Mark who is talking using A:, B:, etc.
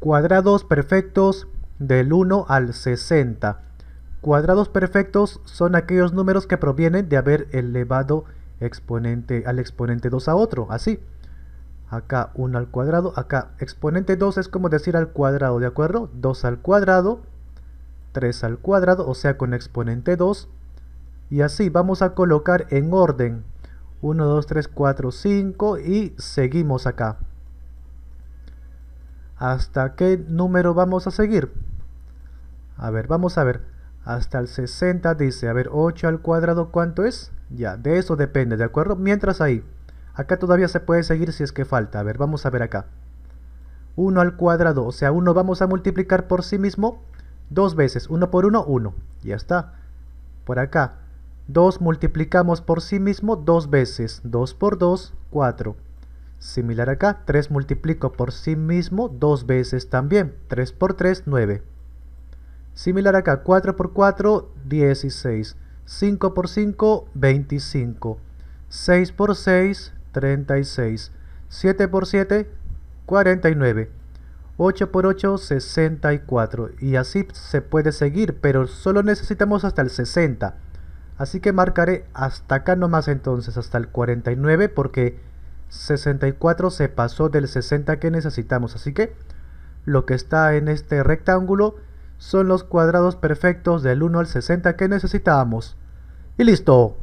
A: Cuadrados perfectos del 1 al 60. Cuadrados perfectos son aquellos números que provienen de haber elevado exponente al exponente 2 a otro, así. Acá 1 al cuadrado, acá exponente 2 es como decir al cuadrado, ¿de acuerdo? 2 al cuadrado, 3 al cuadrado, o sea con exponente 2. Y así vamos a colocar en orden 1, 2, 3, 4, 5 y seguimos acá. ¿Hasta qué número vamos a seguir? A ver, vamos a ver. Hasta el 60 dice, a ver, 8 al cuadrado, ¿cuánto es? Ya, de eso depende, ¿de acuerdo? Mientras ahí, acá todavía se puede seguir si es que falta. A ver, vamos a ver acá. 1 al cuadrado, o sea, 1 vamos a multiplicar por sí mismo dos veces. 1 por 1, 1. Ya está. Por acá, 2 multiplicamos por sí mismo dos veces. 2 por 2, 4. Similar acá, 3 multiplico por sí mismo dos veces también. 3 por 3, 9. Similar acá, 4 por 4, 16. 5 por 5, 25. 6 por 6, 36. 7 por 7, 49. 8 por 8, 64. Y así se puede seguir, pero solo necesitamos hasta el 60. Así que marcaré hasta acá nomás entonces, hasta el 49, porque 64 se pasó del 60 que necesitamos, así que lo que está en este rectángulo son los cuadrados perfectos del 1 al 60 que necesitamos. Y listo.